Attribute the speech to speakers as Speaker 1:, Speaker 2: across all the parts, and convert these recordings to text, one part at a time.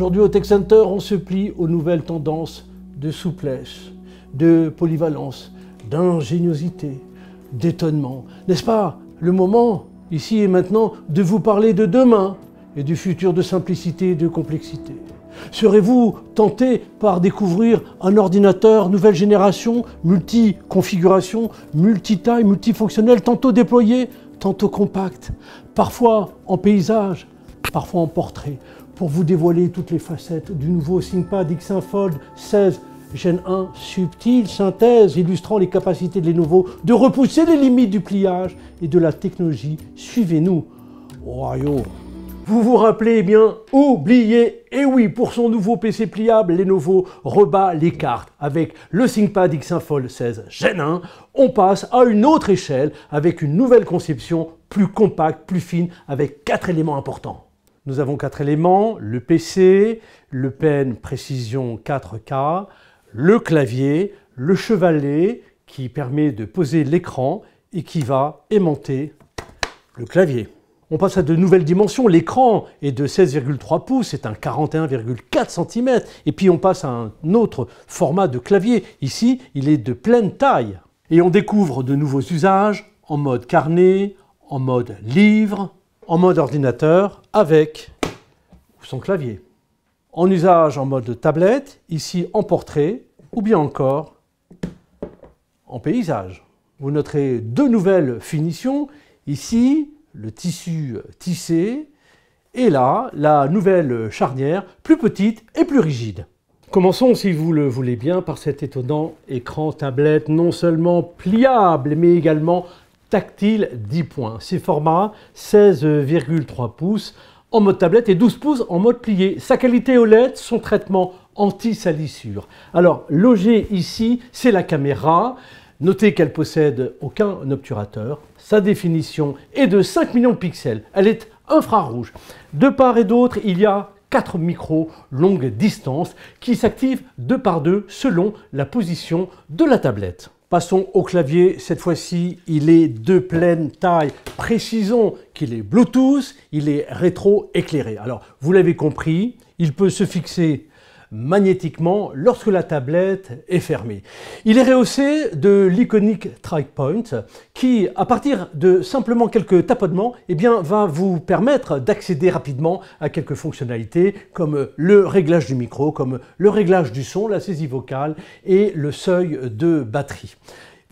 Speaker 1: Aujourd'hui, au Tech Center, on se plie aux nouvelles tendances de souplesse, de polyvalence, d'ingéniosité, d'étonnement. N'est-ce pas le moment, ici et maintenant, de vous parler de demain et du futur de simplicité et de complexité Serez-vous tenté par découvrir un ordinateur nouvelle génération, multi-configuration, multi-taille, multifonctionnel, tantôt déployé, tantôt compact, parfois en paysage, parfois en portrait pour vous dévoiler toutes les facettes du nouveau ThinkPad X1 Fold 16 Gen 1 subtile synthèse illustrant les capacités de Lenovo de repousser les limites du pliage et de la technologie. Suivez-nous. royaume Vous vous rappelez eh bien, oubliez, et eh oui, pour son nouveau PC pliable, Lenovo rebat les cartes avec le ThinkPad X1 Fold 16 Gen 1. On passe à une autre échelle avec une nouvelle conception plus compacte, plus fine, avec quatre éléments importants. Nous avons quatre éléments, le PC, le pen précision 4K, le clavier, le chevalet qui permet de poser l'écran et qui va aimanter le clavier. On passe à de nouvelles dimensions, l'écran est de 16,3 pouces, c'est un 41,4 cm, et puis on passe à un autre format de clavier, ici il est de pleine taille. Et on découvre de nouveaux usages en mode carnet, en mode livre, en mode ordinateur avec son clavier. En usage en mode tablette, ici en portrait ou bien encore en paysage. Vous noterez deux nouvelles finitions, ici le tissu tissé et là la nouvelle charnière plus petite et plus rigide. Commençons, si vous le voulez bien, par cet étonnant écran tablette non seulement pliable mais également tactile 10 points. ses formats 16,3 pouces en mode tablette et 12 pouces en mode plié. Sa qualité OLED, son traitement anti-salissure. Alors logé ici, c'est la caméra. Notez qu'elle possède aucun obturateur. Sa définition est de 5 millions de pixels. Elle est infrarouge. De part et d'autre, il y a 4 micros longue distance qui s'activent deux par deux selon la position de la tablette. Passons au clavier. Cette fois-ci, il est de pleine taille. Précisons qu'il est Bluetooth, il est rétro-éclairé. Alors, vous l'avez compris, il peut se fixer magnétiquement lorsque la tablette est fermée. Il est rehaussé de l'iconique Trike Point qui, à partir de simplement quelques tapotements, eh bien, va vous permettre d'accéder rapidement à quelques fonctionnalités comme le réglage du micro, comme le réglage du son, la saisie vocale et le seuil de batterie.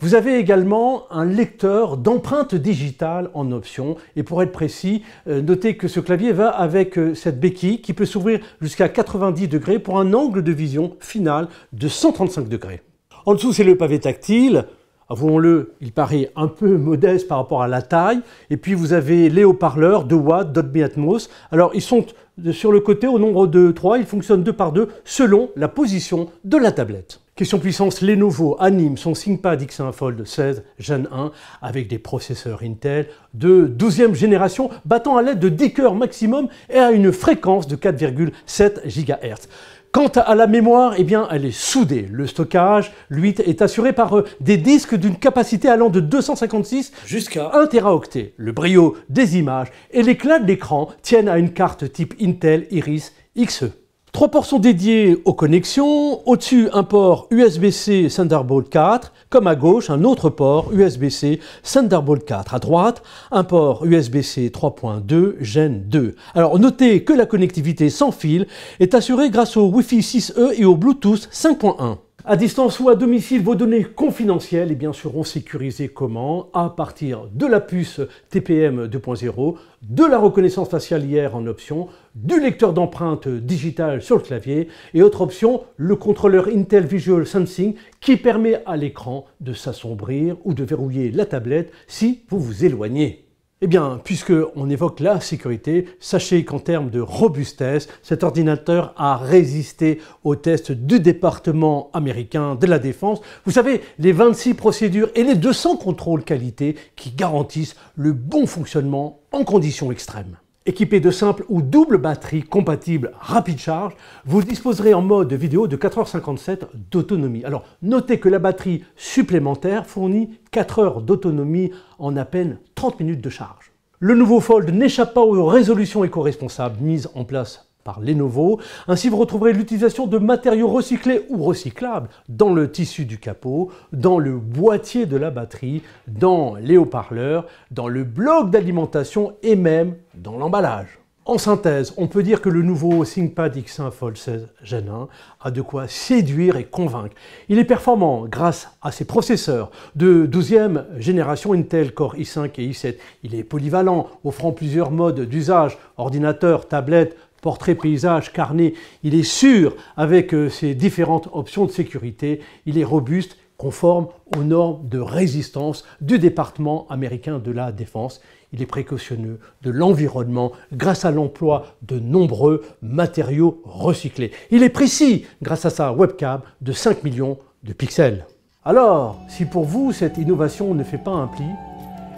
Speaker 1: Vous avez également un lecteur d'empreintes digitales en option. Et pour être précis, euh, notez que ce clavier va avec euh, cette béquille qui peut s'ouvrir jusqu'à 90 degrés pour un angle de vision final de 135 degrés. En dessous, c'est le pavé tactile. Avouons-le, il paraît un peu modeste par rapport à la taille. Et puis vous avez les haut-parleurs de Watt, Dolby Atmos. Alors ils sont euh, sur le côté au nombre de 3, ils fonctionnent deux par deux selon la position de la tablette. Question puissance, Lenovo anime son ThinkPad X1 Fold 16 Gen 1 avec des processeurs Intel de 12e génération, battant à l'aide de 10 cœurs maximum et à une fréquence de 4,7 GHz. Quant à la mémoire, eh bien, elle est soudée. Le stockage, lui, est assuré par euh, des disques d'une capacité allant de 256 jusqu'à 1 Teraoctet. Le brio des images et l'éclat de l'écran tiennent à une carte type Intel Iris XE. Trois ports sont dédiés aux connexions. Au-dessus, un port USB-C Thunderbolt 4, comme à gauche, un autre port USB-C Thunderbolt 4. À droite, un port USB-C 3.2 Gen 2. Alors notez que la connectivité sans fil est assurée grâce au Wi-Fi 6E et au Bluetooth 5.1. À distance ou à domicile, vos données confidentielles et eh bien seront sécurisées comment À partir de la puce TPM 2.0, de la reconnaissance faciale hier en option, du lecteur d'empreintes digitales sur le clavier et autre option, le contrôleur Intel Visual Sensing qui permet à l'écran de s'assombrir ou de verrouiller la tablette si vous vous éloignez. Eh bien, puisqu'on évoque la sécurité, sachez qu'en termes de robustesse, cet ordinateur a résisté aux tests du département américain de la défense. Vous savez, les 26 procédures et les 200 contrôles qualité qui garantissent le bon fonctionnement en conditions extrêmes. Équipé de simple ou double batterie compatible rapide charge, vous disposerez en mode vidéo de 4h57 d'autonomie. Alors notez que la batterie supplémentaire fournit 4 heures d'autonomie en à peine 30 minutes de charge. Le nouveau Fold n'échappe pas aux résolutions éco-responsables mises en place les nouveaux. Ainsi, vous retrouverez l'utilisation de matériaux recyclés ou recyclables dans le tissu du capot, dans le boîtier de la batterie, dans les haut-parleurs, dans le bloc d'alimentation et même dans l'emballage. En synthèse, on peut dire que le nouveau ThinkPad X1 Fold 16 Gen 1 a de quoi séduire et convaincre. Il est performant grâce à ses processeurs de 12e génération Intel Core i5 et i7. Il est polyvalent, offrant plusieurs modes d'usage, ordinateur, tablette, portrait, paysage, carnet, il est sûr avec euh, ses différentes options de sécurité, il est robuste, conforme aux normes de résistance du département américain de la défense. Il est précautionneux de l'environnement grâce à l'emploi de nombreux matériaux recyclés. Il est précis grâce à sa webcam de 5 millions de pixels. Alors, si pour vous cette innovation ne fait pas un pli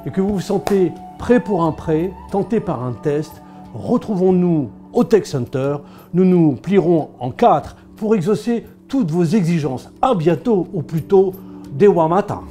Speaker 1: et que vous vous sentez prêt pour un prêt, tenté par un test, retrouvons-nous au Tech Center. Nous nous plierons en quatre pour exaucer toutes vos exigences. À bientôt ou plutôt, des matin.